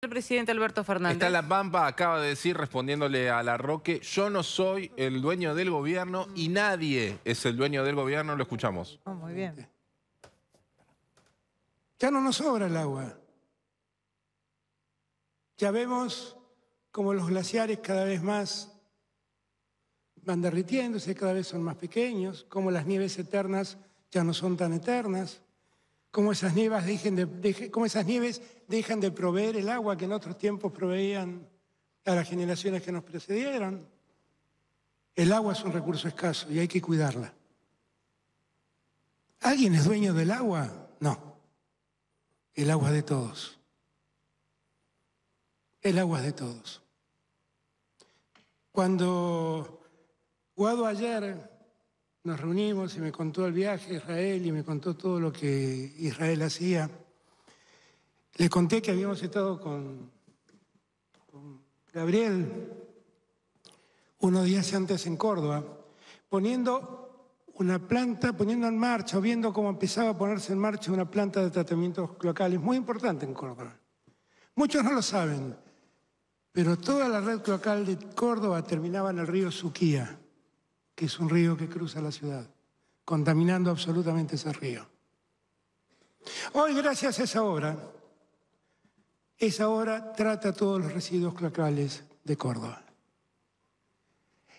El presidente Alberto Fernández. Está La Pampa, acaba de decir, respondiéndole a La Roque, yo no soy el dueño del gobierno y nadie es el dueño del gobierno, lo escuchamos. Oh, muy bien. Ya no nos sobra el agua. Ya vemos como los glaciares cada vez más van derritiéndose, cada vez son más pequeños, como las nieves eternas ya no son tan eternas como esas, nieves dejan de proveer el agua que en otros tiempos proveían a las generaciones que nos precedieron. El agua es un recurso escaso y hay que cuidarla. ¿Alguien es dueño del agua? No. El agua es de todos. El agua es de todos. Cuando Guado ayer nos reunimos y me contó el viaje Israel y me contó todo lo que Israel hacía. Le conté que habíamos estado con, con Gabriel unos días antes en Córdoba, poniendo una planta, poniendo en marcha, viendo cómo empezaba a ponerse en marcha una planta de tratamientos cloacales muy importante en Córdoba. Muchos no lo saben, pero toda la red cloacal de Córdoba terminaba en el río Suquía que es un río que cruza la ciudad, contaminando absolutamente ese río. Hoy, gracias a esa obra, esa obra trata todos los residuos cloacales de Córdoba.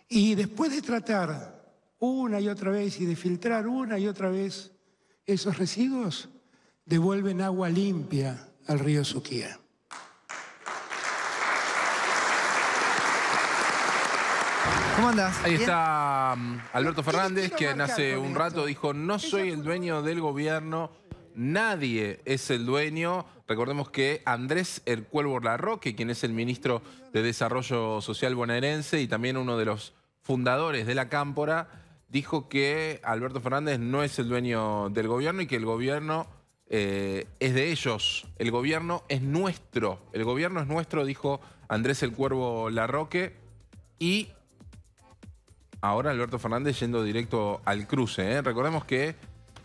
Y después de tratar una y otra vez y de filtrar una y otra vez esos residuos, devuelven agua limpia al río Suquía. ¿Cómo andas? Ahí está um, Alberto Fernández, quien hace un rato dijo, no soy el dueño del gobierno, nadie es el dueño. Recordemos que Andrés El Cuervo Larroque, quien es el ministro de Desarrollo Social bonaerense y también uno de los fundadores de la Cámpora, dijo que Alberto Fernández no es el dueño del gobierno y que el gobierno eh, es de ellos. El gobierno es nuestro. El gobierno es nuestro, dijo Andrés El Cuervo Larroque. Y ahora Alberto Fernández yendo directo al cruce. ¿eh? Recordemos que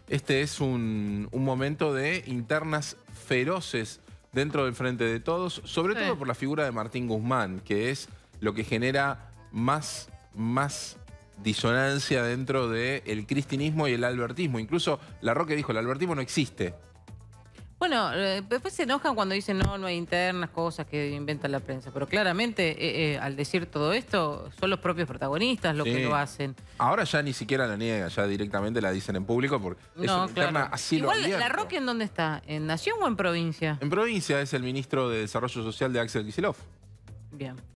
este es un, momento de internas feroces dentro del frente de todos, sobre todo por la figura de Martín Guzmán, que es lo que genera más, más disonancia dentro del cristinismo y el albertismo. Incluso la Roque dijo, el albertismo no existe. Bueno, eh, después se enojan cuando dicen no, no hay internas, cosas que inventa la prensa. Pero claramente, eh, eh, al decir todo esto, son los propios protagonistas los que lo hacen. Ahora ya ni siquiera la niegan, ya directamente la dicen en público porque no, es una claro. interna así Igual, ¿la Roque en dónde está? ¿En Nación o en provincia? En provincia es el ministro de Desarrollo Social de Axel Kicillof. Bien.